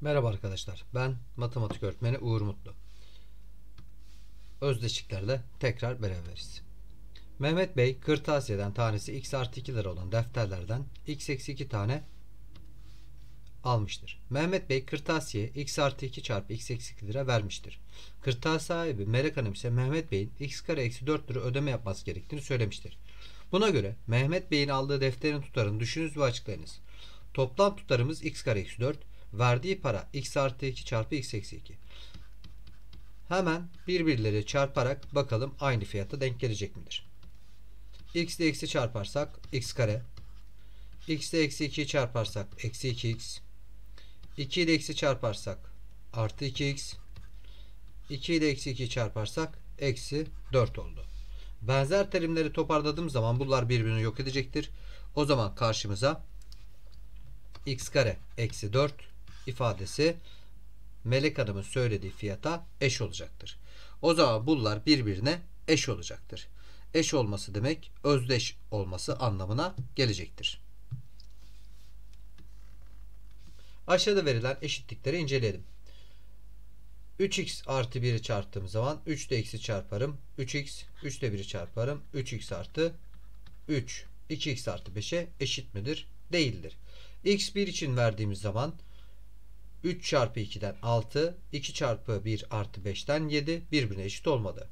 Merhaba arkadaşlar. Ben matematik öğretmeni Uğur Mutlu. Özdeşiklerle tekrar beraberiz. Mehmet Bey kırtasiyeden tanesi x artı 2 lira olan defterlerden x eksi 2 tane almıştır. Mehmet Bey kırtasiye x artı 2 çarpı x eksi 2 lira vermiştir. Kırtasiye sahibi Melek Hanım ise Mehmet Bey'in x kare eksi 4 lira ödeme yapması gerektiğini söylemiştir. Buna göre Mehmet Bey'in aldığı defterin tutarını düşününüz ve açıklayınız. Toplam tutarımız x kare eksi 4 Verdiği para x artı 2 çarpı x eksi 2. Hemen birbirleri çarparak bakalım aynı fiyata denk gelecek midir? x ile x'i çarparsak x kare. x ile eksi 2'yi çarparsak eksi 2x. 2 ile eksi çarparsak artı 2x. 2 ile eksi 2'yi çarparsak eksi 4 oldu. Benzer terimleri toparladığım zaman bunlar birbirini yok edecektir. O zaman karşımıza x kare eksi 4 ifadesi Melek Hanım'ın söylediği fiyata eş olacaktır. O zaman bunlar birbirine eş olacaktır. Eş olması demek özdeş olması anlamına gelecektir. Aşağıda verilen eşitlikleri inceleyelim. 3x artı 1'i çarptığım zaman 3 de x'i çarparım. 3x, 3 de 1'i çarparım. 3x artı 3. 2x artı 5'e eşit midir? Değildir. x1 için verdiğimiz zaman 3 çarpı 2'den 6, 2 çarpı 1 artı 5'ten 7 birbirine eşit olmadı.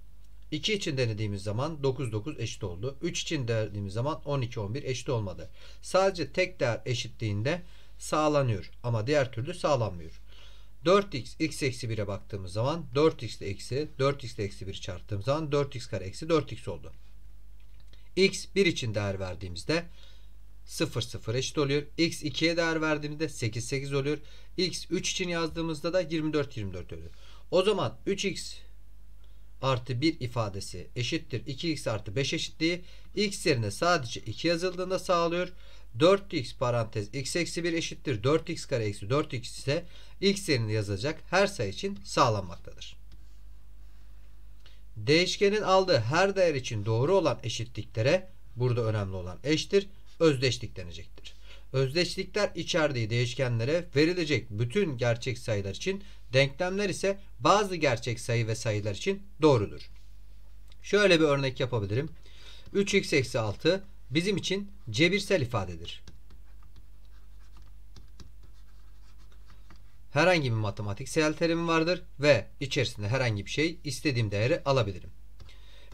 2 için denediğimiz zaman 9 9 eşit oldu. 3 için denediğimiz zaman 12 11 eşit olmadı. Sadece tek değer eşitliğinde sağlanıyor ama diğer türlü sağlanmıyor. 4x x eksi 1'e baktığımız zaman 4x ile eksi 4x ile eksi 1 çarptığımız zaman 4x kare eksi 4x oldu. x 1 için değer verdiğimizde 0 0 eşit oluyor. X 2'ye değer verdiğimizde 8 8 oluyor. X 3 için yazdığımızda da 24 24 oluyor. O zaman 3x artı 1 ifadesi eşittir. 2x artı 5 eşitliği x yerine sadece 2 yazıldığında sağlıyor. 4x parantez x eksi 1 eşittir. 4x kare eksi 4x ise x yerine yazılacak her sayı için sağlanmaktadır. Değişkenin aldığı her değer için doğru olan eşitliklere burada önemli olan eştir özdeşlik denecektir. Özdeşlikler içerdiği değişkenlere verilecek bütün gerçek sayılar için denklemler ise bazı gerçek sayı ve sayılar için doğrudur. Şöyle bir örnek yapabilirim. 3x 6 bizim için cebirsel ifadedir. Herhangi bir matematiksel terim vardır ve içerisinde herhangi bir şey istediğim değeri alabilirim.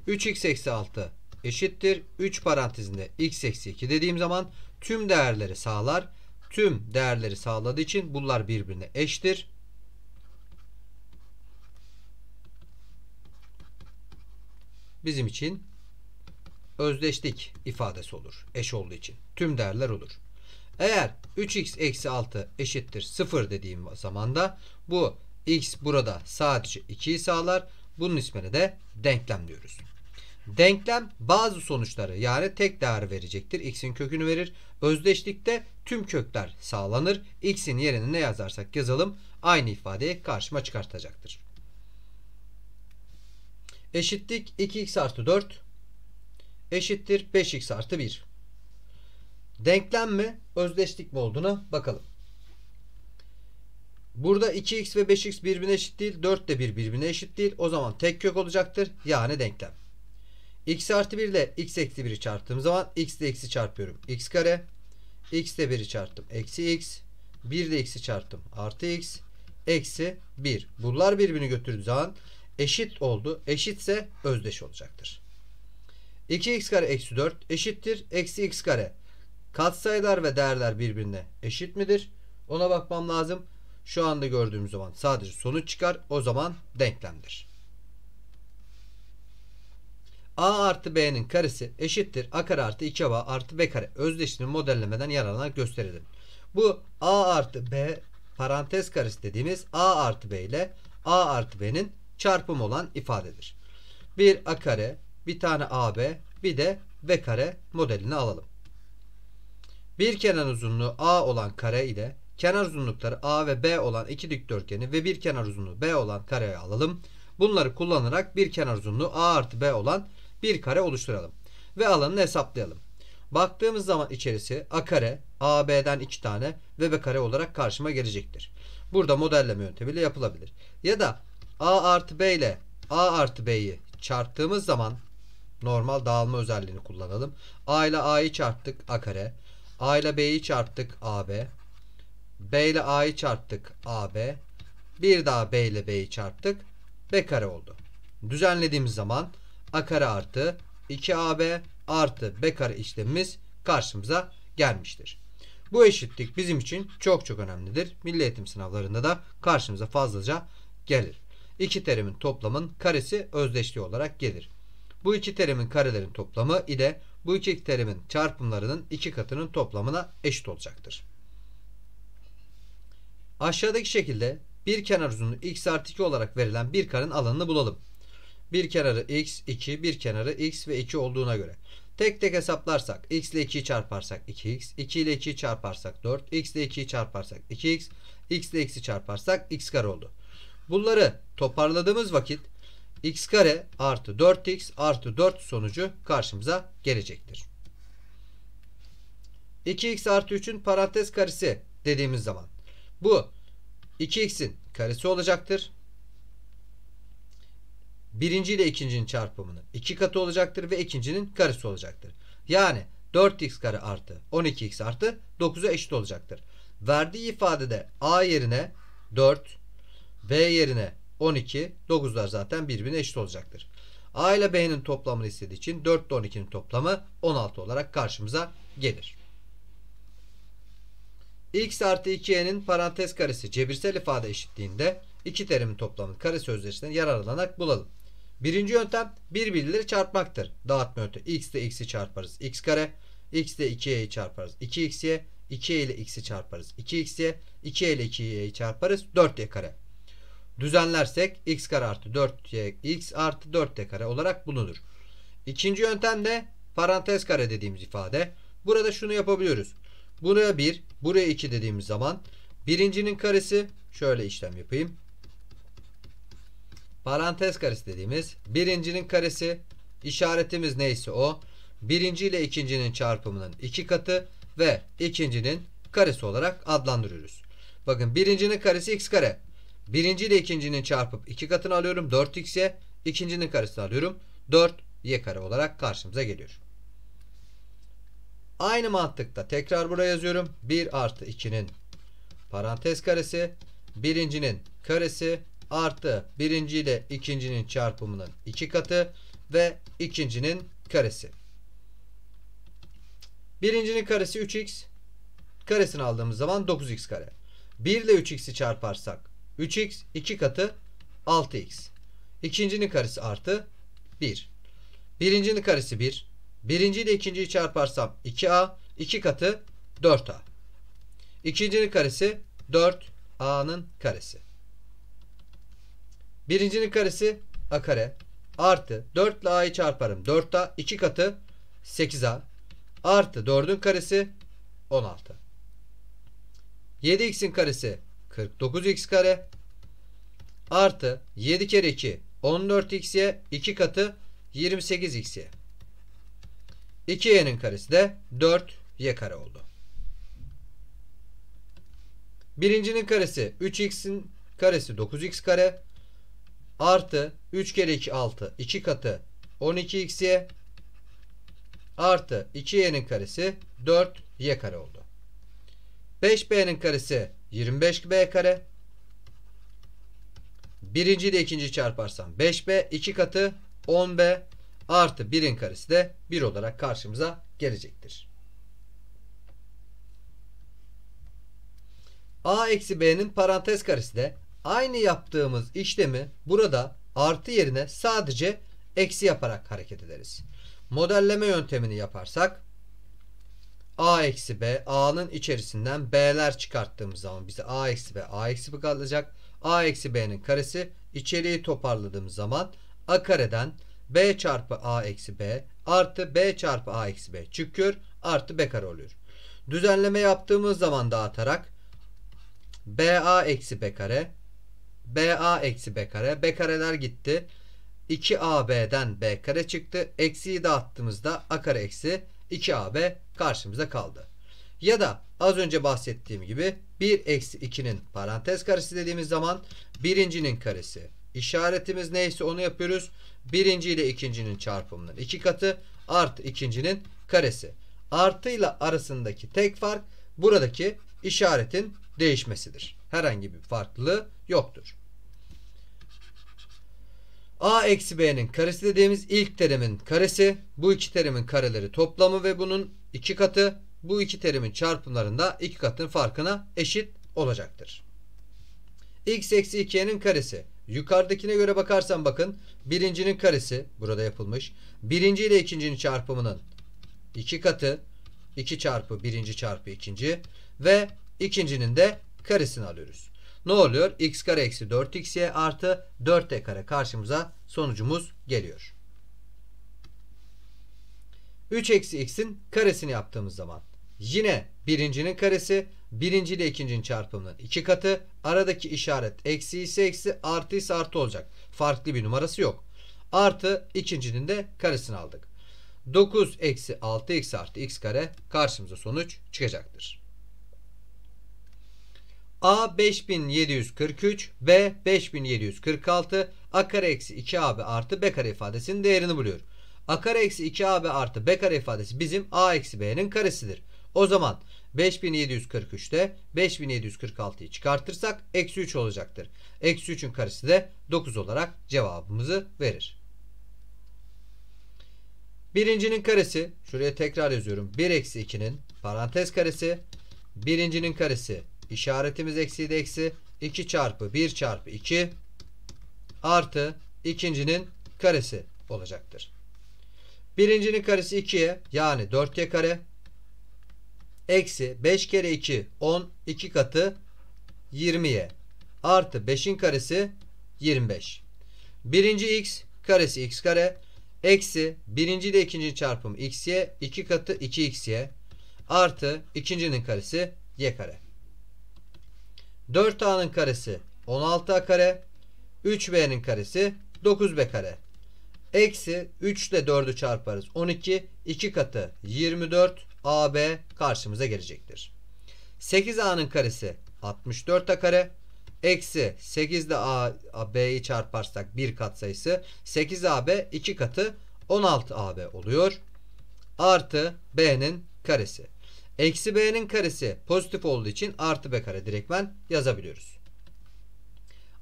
3x 6 eşittir 3 parantezinde x eksi 2 dediğim zaman tüm değerleri sağlar. Tüm değerleri sağladığı için bunlar birbirine eşittir. Bizim için özdeşlik ifadesi olur. Eş olduğu için. Tüm değerler olur. Eğer 3x eksi 6 eşittir 0 dediğim zaman da bu x burada sadece 2'yi sağlar. Bunun ismini de denklem diyoruz. Denklem bazı sonuçları yani tek değer verecektir. X'in kökünü verir. Özdeşlikte tüm kökler sağlanır. X'in yerine ne yazarsak yazalım aynı ifadeyi karşıma çıkartacaktır. Eşittik 2x artı 4 eşittir 5x artı 1. Denklem mi özdeşlik mi olduğuna bakalım. Burada 2x ve 5x birbirine eşit değil. 4 de 1 birbirine eşit değil. O zaman tek kök olacaktır. Yani denklem x artı 1 ile x eksi 1'i çarptığım zaman x ile x'i çarpıyorum. x kare. x ile 1'i çarptım. Eksi x. 1 ile x'i çarptım. Artı x. Eksi 1. Bunlar birbirini götürdüğü zaman eşit oldu. Eşitse özdeş olacaktır. 2x kare eksi 4 eşittir. Eksi x kare. Katsayılar ve değerler birbirine eşit midir? Ona bakmam lazım. Şu anda gördüğümüz zaman sadece sonuç çıkar. O zaman denklemdir. A artı B'nin karesi eşittir A kare artı 2A artı B kare özdeşliğini modellemeden yararlanarak gösterelim. Bu A artı B parantez karesi dediğimiz A artı B ile A artı B'nin çarpımı olan ifadedir. Bir A kare, bir tane AB, bir de B kare modelini alalım. Bir kenar uzunluğu A olan kare ile kenar uzunlukları A ve B olan iki dikdörtgeni ve bir kenar uzunluğu B olan kareyi alalım. Bunları kullanarak bir kenar uzunluğu A artı B olan bir kare oluşturalım ve alanını hesaplayalım. Baktığımız zaman içerisi A kare, AB'den 2 tane ve B kare olarak karşıma gelecektir. Burada modelleme yöntemiyle yapılabilir. Ya da A artı B ile A artı B'yi çarptığımız zaman normal dağılma özelliğini kullanalım. A ile A'yı çarptık A kare. A ile B'yi çarptık AB. B ile A'yı çarptık AB. Bir daha B ile B'yi çarptık. B kare oldu. Düzenlediğimiz zaman a kare artı 2ab artı b kare işlemimiz karşımıza gelmiştir. Bu eşitlik bizim için çok çok önemlidir. Milli eğitim sınavlarında da karşımıza fazlaca gelir. İki terimin toplamın karesi özdeşliği olarak gelir. Bu iki terimin karelerin toplamı ile bu iki terimin çarpımlarının iki katının toplamına eşit olacaktır. Aşağıdaki şekilde bir kenar uzunluğu x artı 2 olarak verilen bir karın alanını bulalım. Bir kenarı x, 2, bir kenarı x ve 2 olduğuna göre. Tek tek hesaplarsak x ile 2'yi çarparsak 2x, 2 ile 2'yi çarparsak 4, x ile 2'yi çarparsak 2x, x ile x'i çarparsak x kare oldu. Bunları toparladığımız vakit x kare artı 4x artı 4 sonucu karşımıza gelecektir. 2x artı 3'ün parantez karesi dediğimiz zaman bu 2x'in karesi olacaktır birinci ile ikincinin çarpımının iki katı olacaktır ve ikincinin karesi olacaktır. Yani 4x kare artı 12x artı 9'a eşit olacaktır. Verdiği ifadede a yerine 4, b yerine 12, 9'lar zaten birbirine eşit olacaktır. A ile B'nin toplamını istediği için 4 ile 12'nin toplamı 16 olarak karşımıza gelir. X artı 2y'nin parantez karesi cebirsel ifade eşitliğinde iki terimin toplamının kare sözleşinden yararlanarak bulalım. Birinci yöntem birbirleri çarpmaktır. Dağıtma yöntemi. X ile x'i çarparız. X kare. X ile 2y'yi çarparız. 2x'ye. 2 ile x'i çarparız. 2x'ye. 2 ile 2y'yi çarparız. 4y kare. Düzenlersek x kare artı 4y x artı 4y kare olarak bulunur. İkinci yöntem de parantez kare dediğimiz ifade. Burada şunu yapabiliyoruz. Buraya 1, buraya 2 dediğimiz zaman birincinin karesi şöyle işlem yapayım parantez karesi dediğimiz birincinin karesi işaretimiz neyse o birinci ile ikincinin çarpımının iki katı ve ikincinin karesi olarak adlandırıyoruz. Bakın birincinin karesi x kare. Birinci ile ikincinin çarpıp iki katını alıyorum 4x'e ikincinin karesini alıyorum 4y kare olarak karşımıza geliyor. Aynı mantıkta tekrar buraya yazıyorum. 1 artı 2'nin parantez karesi birincinin karesi artı birinci ile ikincinin çarpımının iki katı ve ikincinin karesi. Birincinin karesi 3x. Karesini aldığımız zaman 9x kare. 1 ile 3x'i çarparsak 3x 2 katı 6x. İkincinin karesi artı 1. Birincinin karesi 1. Birinci ile ikinciyi çarparsam 2a 2 katı 4a. İkincinin karesi 4a'nın karesi. Birincinin karesi a kare artı 4 ile a'yı çarparım. 4 da 2 katı 8a artı 4'ün karesi 16. 7x'in karesi 49x kare artı 7 kere 2 14x'ye 2 katı 28x'ye. 2y'nin karesi de 4y kare oldu. Birincinin karesi 3x'in karesi 9x kare artı 3 kere 2 6 2 katı 12xy artı 2y'nin karesi 4y kare oldu. 5b'nin karesi 25b kare. Birinci ile ikinci çarparsam 5b 2 katı 10b artı 1'in karesi de 1 olarak karşımıza gelecektir. a eksi b'nin parantez karesi de aynı yaptığımız işlemi burada artı yerine sadece eksi yaparak hareket ederiz. Modelleme yöntemini yaparsak a eksi b a'nın içerisinden b'ler çıkarttığımız zaman bize a eksi b a eksi b kalacak. a eksi b'nin karesi içeriği toparladığımız zaman a kareden b çarpı a eksi b artı b çarpı a eksi b çıkıyor artı b kare oluyor. Düzenleme yaptığımız zaman dağıtarak ba eksi b kare BA eksi B kare. B kareler gitti. 2AB'den B kare çıktı. Eksiyi dağıttığımızda A kare eksi 2AB karşımıza kaldı. Ya da az önce bahsettiğim gibi 1 eksi 2'nin parantez karesi dediğimiz zaman birincinin karesi. İşaretimiz neyse onu yapıyoruz. Birinci ile ikincinin çarpımının iki katı artı ikincinin karesi. Artıyla arasındaki tek fark buradaki işaretin değişmesidir. Herhangi bir farklılığı yoktur. A eksi B'nin karesi dediğimiz ilk terimin karesi. Bu iki terimin kareleri toplamı ve bunun iki katı. Bu iki terimin çarpımlarında iki katın farkına eşit olacaktır. X eksi 2'nin karesi. Yukarıdakine göre bakarsan bakın. Birincinin karesi burada yapılmış. Birinci ile ikincinin çarpımının iki katı. 2 çarpı birinci çarpı ikinci. Ve ikincinin de karesini alıyoruz. Ne oluyor? x kare eksi 4xy artı 4t kare karşımıza sonucumuz geliyor. 3 eksi x'in karesini yaptığımız zaman yine birincinin karesi birinci ile ikincinin çarpımının iki katı aradaki işaret eksi ise eksi artı ise artı olacak. Farklı bir numarası yok. Artı ikincinin de karesini aldık. 9 eksi 6 x artı x kare karşımıza sonuç çıkacaktır. A 5743, B 5746, A kare eksi 2AB artı B kare ifadesinin değerini buluyor. A kare eksi 2AB artı B kare ifadesi bizim A eksi B'nin karesidir. O zaman 5743'te 5746'yı çıkartırsak eksi 3 olacaktır. Eksi 3'ün karesi de 9 olarak cevabımızı verir. Birincinin karesi şuraya tekrar yazıyorum. 1 eksi 2'nin parantez karesi. Birincinin karesi İşaretimiz eksi de eksi 2 çarpı 1 çarpı 2 artı ikincinin karesi olacaktır. Birincinin karesi 2'ye yani 4y kare eksi 5 kere 2 10 2 katı 20'ye artı 5'in karesi 25. Birinci x karesi x kare eksi birinci de ikinci çarpım xy 2 katı 2xy artı ikincinin karesi y kare. 4A'nın karesi 16A kare. 3B'nin karesi 9B kare. Eksi 3 ile 4'ü çarparız. 12 2 katı 24 AB karşımıza gelecektir. 8A'nın karesi 64A kare. Eksi 8 ile AB'yi çarparsak bir kat sayısı 8AB 2 katı 16AB oluyor. Artı B'nin karesi. Eksi b'nin karesi pozitif olduğu için artı b kare direktmen yazabiliyoruz.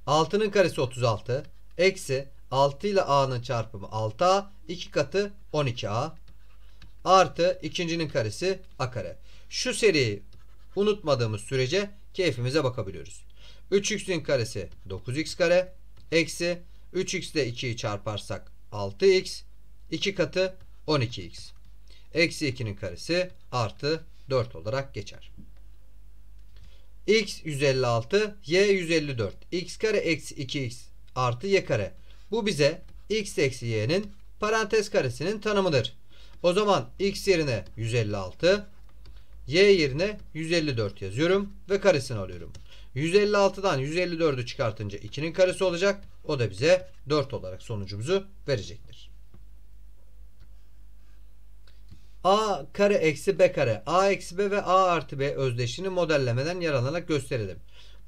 6'nın karesi 36. Eksi 6 ile a'nın çarpımı 6a. 2 katı 12a. Artı ikincinin karesi a kare. Şu seriyi unutmadığımız sürece keyfimize bakabiliyoruz. 3x'in karesi 9x kare. Eksi 3x ile 2'yi çarparsak 6x. 2 katı 12x. Eksi 2'nin karesi artı 4 olarak geçer. X 156, Y 154. X kare eksi 2X artı Y kare. Bu bize X eksi Y'nin parantez karesinin tanımıdır. O zaman X yerine 156, Y yerine 154 yazıyorum ve karesini alıyorum. 156'dan 154'ü çıkartınca 2'nin karesi olacak. O da bize 4 olarak sonucumuzu verecektir. a kare eksi b kare a eksi b ve a artı b özdeşini modellemeden yararlanarak gösterelim.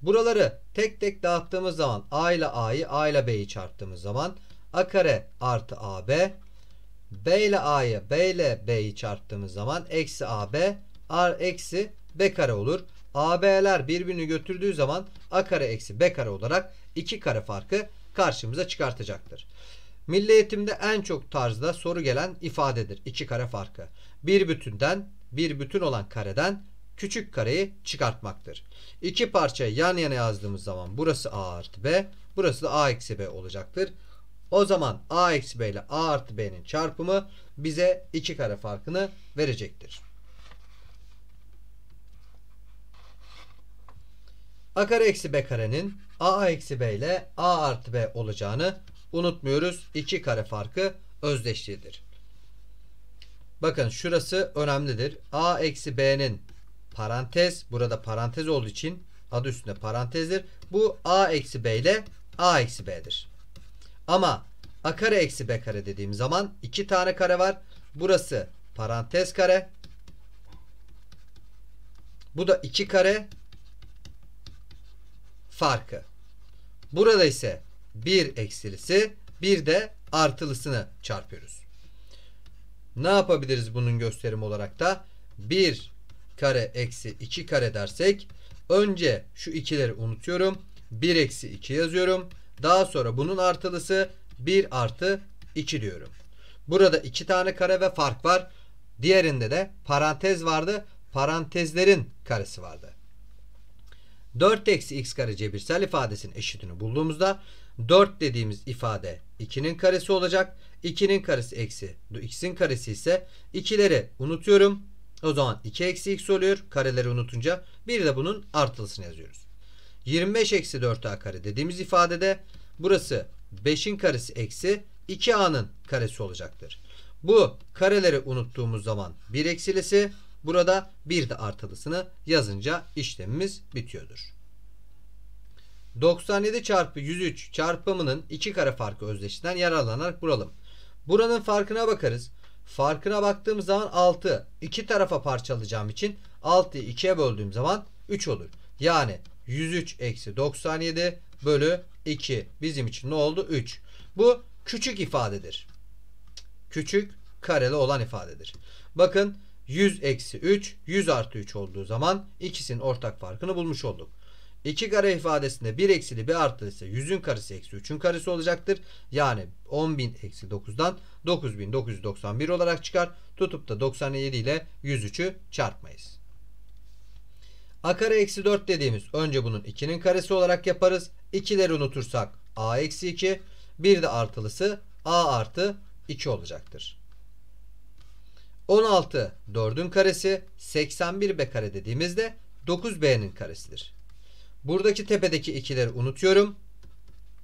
Buraları tek tek dağıttığımız zaman a ile a'yı a ile b'yi çarptığımız zaman a kare artı ab b ile a'yı b ile b'yi çarptığımız zaman eksi ab A eksi b kare olur. AB'ler birbirini götürdüğü zaman A kare eksi B kare olarak iki kare farkı karşımıza çıkartacaktır. Milli eğitimde en çok tarzda soru gelen ifadedir iki kare farkı. Bir bütünden bir bütün olan kareden küçük kareyi çıkartmaktır. İki parçayı yan yana yazdığımız zaman burası a artı b, burası da a eksi b olacaktır. O zaman a eksi b ile a artı b'nin çarpımı bize iki kare farkını verecektir. a kare eksi b karenin a eksi b ile a artı b olacağını unutmuyoruz. İki kare farkı özdeşlidir. Bakın şurası önemlidir. A eksi B'nin parantez. Burada parantez olduğu için adı üstünde parantezdir. Bu A eksi B ile A eksi B'dir. Ama A kare eksi B kare dediğim zaman iki tane kare var. Burası parantez kare. Bu da iki kare farkı. Burada ise bir eksilisi bir de artılısını çarpıyoruz. Ne yapabiliriz bunun gösterim olarak da? 1 kare eksi 2 kare dersek önce şu ikileri unutuyorum. 1 eksi 2 yazıyorum. Daha sonra bunun artılısı 1 artı 2 diyorum. Burada 2 tane kare ve fark var. Diğerinde de parantez vardı. Parantezlerin karesi vardı. 4 eksi x kare cebirsel ifadesinin eşitini bulduğumuzda 4 dediğimiz ifade 2'nin karesi olacak. 2'nin karesi eksi x'in karesi ise 2'leri unutuyorum. O zaman 2 eksi x oluyor. Kareleri unutunca bir de bunun artılısını yazıyoruz. 25 eksi 4a kare dediğimiz ifadede burası 5'in karesi eksi 2a'nın karesi olacaktır. Bu kareleri unuttuğumuz zaman 1 eksilisi burada bir de artılısını yazınca işlemimiz bitiyordur. 97 çarpı 103 çarpımının 2 kare farkı özdeşinden yararlanarak bulalım. Buranın farkına bakarız. Farkına baktığımız zaman 6. iki tarafa parçalayacağım için 6'yı 2'ye böldüğüm zaman 3 olur. Yani 103 eksi 97 bölü 2 bizim için ne oldu? 3. Bu küçük ifadedir. Küçük kareli olan ifadedir. Bakın 100 eksi 3 100 artı 3 olduğu zaman ikisinin ortak farkını bulmuş olduk. 2 kare ifadesinde 1 eksili 1 artı ise 100'ün karesi eksi 3'ün karesi olacaktır. Yani 10.000 eksi 9'dan 9.991 olarak çıkar. Tutup da 97 ile 103'ü çarpmayız. A kare eksi 4 dediğimiz önce bunun 2'nin karesi olarak yaparız. 2'leri unutursak A eksi 2 bir de artılısı A artı 2 olacaktır. 16 4'ün karesi 81B kare dediğimizde 9B'nin karesidir. Buradaki tepedeki ikileri unutuyorum.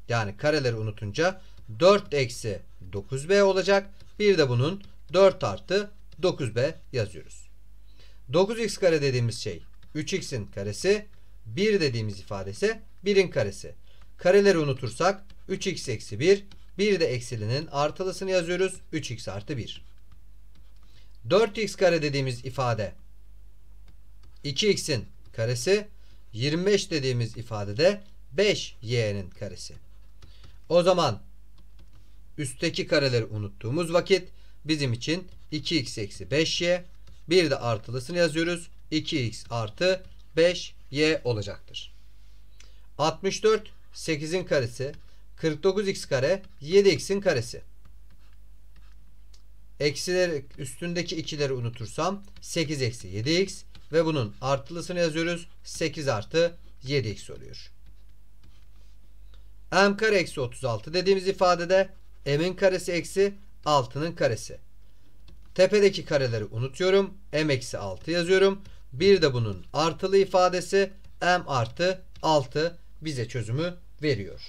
Yani kareleri unutunca 4 eksi 9b olacak. Bir de bunun 4 artı 9b yazıyoruz. 9x kare dediğimiz şey 3x'in karesi. 1 dediğimiz ifade ise 1'in karesi. Kareleri unutursak 3x eksi 1. Bir de eksilinin artılısını yazıyoruz. 3x artı 1. 4x kare dediğimiz ifade 2x'in karesi. 25 dediğimiz ifadede 5y'nin karesi. O zaman üstteki kareleri unuttuğumuz vakit bizim için 2x eksi 5y bir de artılısını yazıyoruz. 2x artı 5y olacaktır. 64 8'in karesi 49x kare 7x'in karesi. Eksileri üstündeki ikileri unutursam 8 eksi 7x ve bunun artılısını yazıyoruz. 8 artı 7x oluyor. m kare eksi 36 dediğimiz ifadede m'in karesi eksi 6'nın karesi. Tepedeki kareleri unutuyorum. m eksi 6 yazıyorum. Bir de bunun artılı ifadesi m artı 6 bize çözümü veriyor.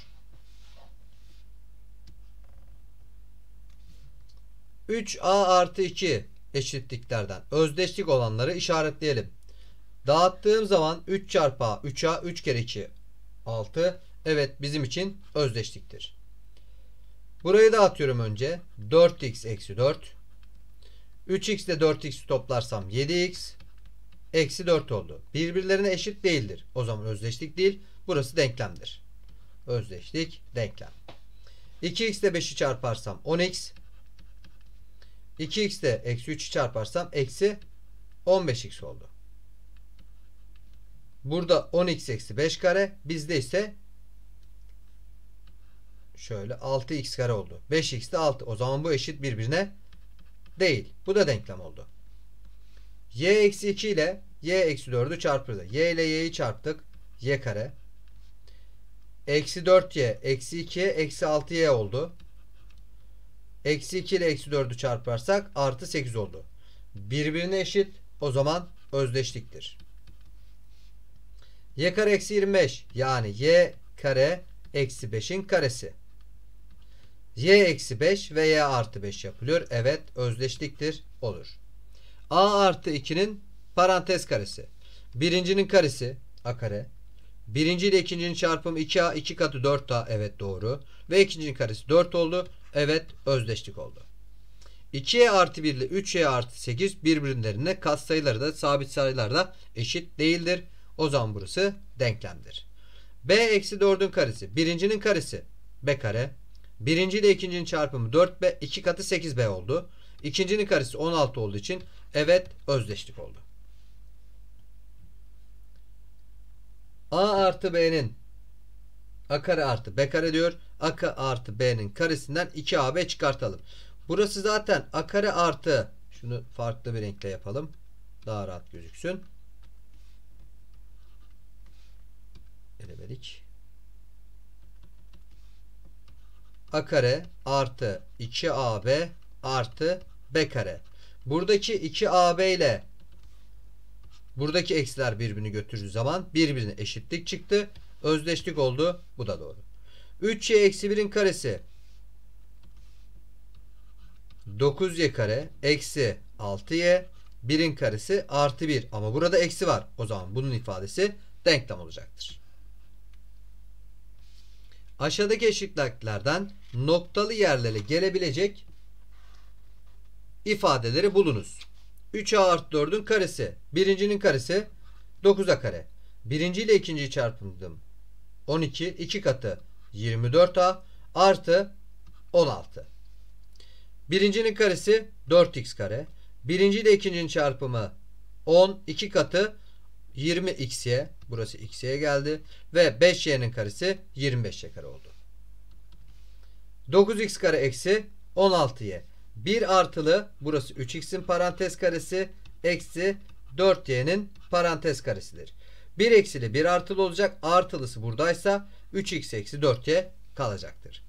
3 a artı 2 eşitliklerden özdeşlik olanları işaretleyelim. Dağıttığım zaman 3 çarpı A 3A 3 kere 2 6. Evet bizim için özdeşliktir. Burayı da atıyorum önce. 4x eksi 4. 3x ile 4 x toplarsam 7x. Eksi 4 oldu. Birbirlerine eşit değildir. O zaman özdeşlik değil. Burası denklemdir. Özdeşlik denklem. 2x ile 5'i çarparsam 10x. 2x de eksi 3'ü çarparsam eksi 15x oldu. Burada 10x eksi 5 kare. Bizde ise şöyle 6x kare oldu. 5x de 6. O zaman bu eşit birbirine değil. Bu da denklem oldu. y eksi 2 ile y eksi 4'ü çarpırdı. y ile y'yi çarptık. y kare. Eksi 4y eksi 2 eksi 6y oldu. Eksi 2 ile eksi 4'ü çarparsak artı 8 oldu. Birbirine eşit o zaman özdeşliktir. Y kare eksi 25 yani y kare eksi 5'in karesi. Y eksi 5 ve y artı 5 yapılıyor. Evet özdeşliktir olur. A artı 2'nin parantez karesi. Birincinin karesi a kare. Birinci ile ikincinin çarpımı 2A 2 katı 4A evet doğru. Ve ikincinin karesi 4 oldu. Evet özdeşlik oldu. 2y e artı 1 ile 3y e artı 8 birbirlerine katsayıları da sabit sayılar da eşit değildir. O zaman burası denklemdir. b eksi 4'ün karesi. Birincinin karesi b kare. Birinci ile ikincinin çarpımı 4b 2 katı 8b oldu. İkincinin karesi 16 olduğu için evet özdeşlik oldu. A artı B'nin A kare artı B kare diyor. A artı B'nin karesinden 2AB çıkartalım. Burası zaten A kare artı şunu farklı bir renkle yapalım. Daha rahat gözüksün. Elemelik. A kare artı 2AB artı B kare. Buradaki 2AB ile Buradaki eksiler birbirini götürdüğü zaman birbirine eşitlik çıktı. Özdeşlik oldu. Bu da doğru. 3y eksi 1'in karesi 9y kare eksi 6y 1'in karesi artı 1 ama burada eksi var. O zaman bunun ifadesi denklem olacaktır. Aşağıdaki eşitliklerden noktalı yerlere gelebilecek ifadeleri bulunuz. 3a artı 4'ün karesi. Birincinin karesi 9a kare. Birinci ile ikinciyi çarptım. 12 2 katı 24a artı 16. Birincinin karesi 4x kare. Birinci ile ikincinin çarpımı 10 2 katı 20x'ye burası x'ye geldi ve 5y'nin karesi 25y kare oldu. 9x kare eksi 16y. 1 artılı burası 3x'in parantez karesi eksi 4y'nin parantez karesidir. 1 eksili 1 artılı olacak. Artılısı buradaysa 3x eksi 4y kalacaktır.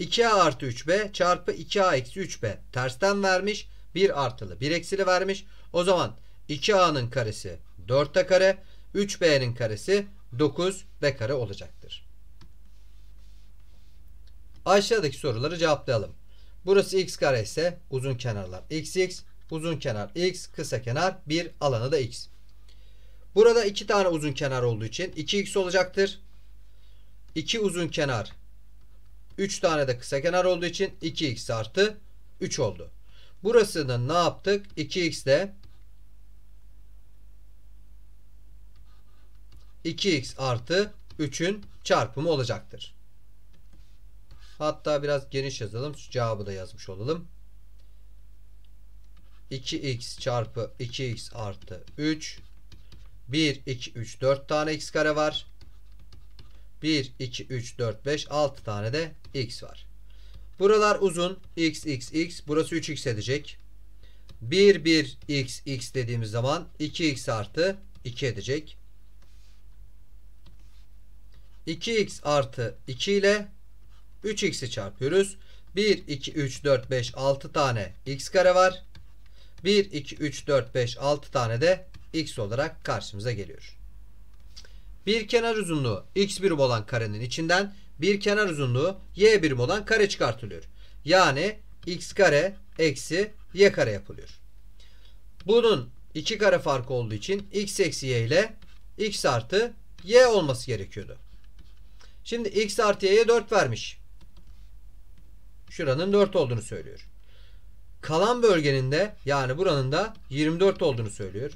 2a artı 3b çarpı 2a eksi 3b tersten vermiş. 1 artılı 1 eksili vermiş. O zaman 2a'nın karesi 4a kare 3b'nin karesi 9b kare olacaktır. Aşağıdaki soruları cevaplayalım. Burası x kare ise uzun kenarlar x x. Uzun kenar x, kısa kenar 1, alanı da x. Burada 2 tane uzun kenar olduğu için 2x olacaktır. 2 uzun kenar 3 tane de kısa kenar olduğu için 2x artı 3 oldu. Burasını ne yaptık? 2x de 2x artı 3'ün çarpımı olacaktır. Hatta biraz geniş yazalım. cevabı da yazmış olalım. 2x çarpı 2x artı 3 1, 2, 3, 4 tane x kare var. 1, 2, 3, 4, 5, 6 tane de x var. Buralar uzun. x, x, x. Burası 3x edecek. 1, 1, x, x dediğimiz zaman 2x artı 2 edecek. 2x artı 2 ile 3x'i çarpıyoruz. 1, 2, 3, 4, 5, 6 tane x kare var. 1, 2, 3, 4, 5, 6 tane de x olarak karşımıza geliyor. Bir kenar uzunluğu x birim olan karenin içinden bir kenar uzunluğu y birim olan kare çıkartılıyor. Yani x kare eksi y kare yapılıyor. Bunun iki kare farkı olduğu için x eksi y ile x artı y olması gerekiyordu. Şimdi x artı y'ye 4 vermiş şuranın 4 olduğunu söylüyor. Kalan bölgenin de yani buranın da 24 olduğunu söylüyor.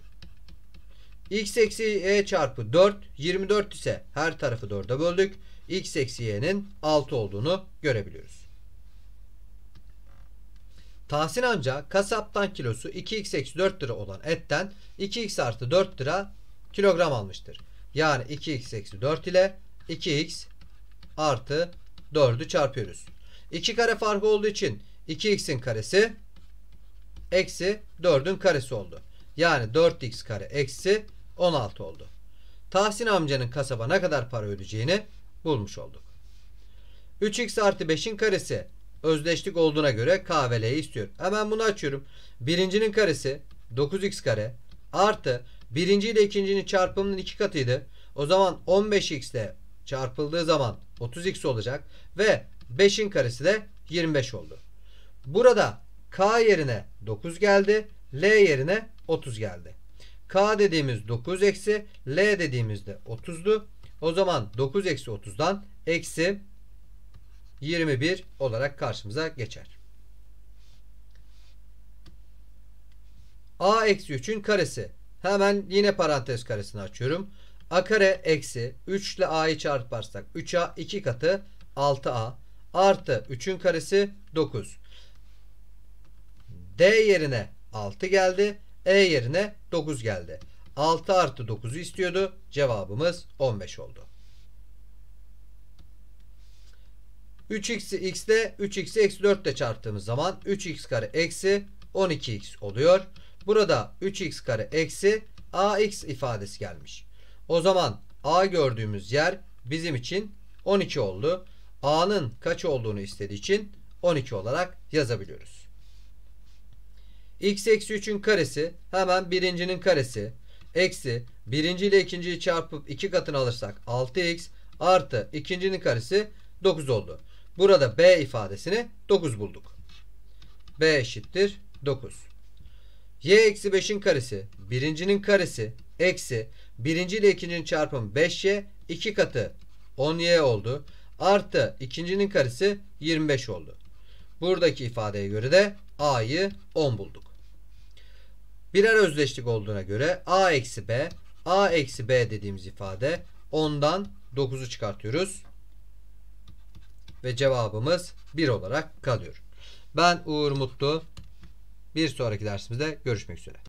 X eksi e çarpı 4 24 ise her tarafı 4'e böldük. X eksi Y'nin 6 olduğunu görebiliyoruz. Tahsin amca kasaptan kilosu 2x eksi 4 lira olan etten 2x artı 4 lira kilogram almıştır. Yani 2x eksi 4 ile 2x artı 4'ü çarpıyoruz. 2 kare farkı olduğu için 2x'in karesi eksi 4'ün karesi oldu. Yani 4x kare eksi 16 oldu. Tahsin amcanın kasaba ne kadar para ödeyeceğini bulmuş olduk. 3x artı 5'in karesi özdeşlik olduğuna göre k ve l'yi istiyor. Hemen bunu açıyorum. Birincinin karesi 9x kare artı birinci ile ikincinin çarpımının iki katıydı. O zaman 15x ile çarpıldığı zaman 30x olacak ve 5'in karesi de 25 oldu. Burada K yerine 9 geldi. L yerine 30 geldi. K dediğimiz 9 eksi L dediğimizde 30'du. O zaman 9 eksi 30'dan eksi 21 olarak karşımıza geçer. A eksi 3'ün karesi. Hemen yine parantez karesini açıyorum. A kare eksi 3 ile A'yı çarparsak 3A 2 katı 6A artı 3'ün karesi 9. D yerine 6 geldi. E yerine 9 geldi. 6 artı 9'u istiyordu. Cevabımız 15 oldu. 3x'i x ile 3x'i eksi 4 ile çarptığımız zaman 3x kare eksi 12x oluyor. Burada 3x kare eksi ax ifadesi gelmiş. O zaman a gördüğümüz yer bizim için 12 oldu. A'nın kaç olduğunu istediği için 12 olarak yazabiliyoruz. x eksi 3'ün karesi hemen birincinin karesi eksi birinci ile ikinciyi çarpıp iki katını alırsak 6x artı ikincinin karesi 9 oldu. Burada B ifadesini 9 bulduk. B eşittir 9. Y eksi 5'in karesi birincinin karesi eksi birinci ile ikincinin çarpım 5y iki katı 10y oldu artı ikincinin karesi 25 oldu. Buradaki ifadeye göre de A'yı 10 bulduk. Birer özdeşlik olduğuna göre A eksi B, A eksi B dediğimiz ifade 10'dan 9'u çıkartıyoruz. Ve cevabımız 1 olarak kalıyor. Ben Uğur Mutlu. Bir sonraki dersimizde görüşmek üzere.